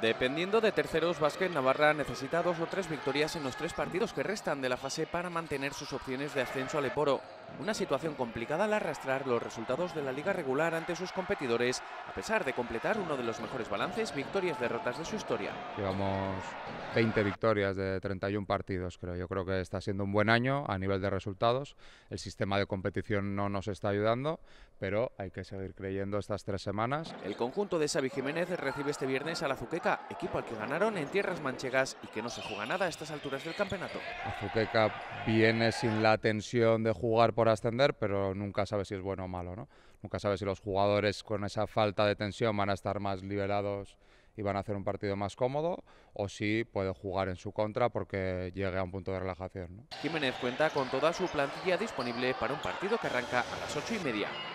Dependiendo de terceros, Vázquez Navarra necesita dos o tres victorias en los tres partidos que restan de la fase para mantener sus opciones de ascenso al Eporo. Una situación complicada al arrastrar los resultados de la liga regular ante sus competidores, a pesar de completar uno de los mejores balances victorias-derrotas de su historia. Llevamos 20 victorias de 31 partidos, creo. Yo creo que está siendo un buen año a nivel de resultados. El sistema de competición no nos está ayudando, pero hay que seguir creyendo estas tres semanas. El conjunto de Xavi Jiménez recibe este viernes a la equipo al que ganaron en tierras manchegas y que no se juega nada a estas alturas del campeonato. Azuqueca viene sin la tensión de jugar por ascender, pero nunca sabe si es bueno o malo, Nunca sabe si los jugadores con esa falta de tensión van a estar más liberados y van a hacer un partido más cómodo o si puede jugar en su contra porque llegue a un punto de relajación. Jiménez cuenta con toda su plantilla disponible para un partido que arranca a las ocho y media.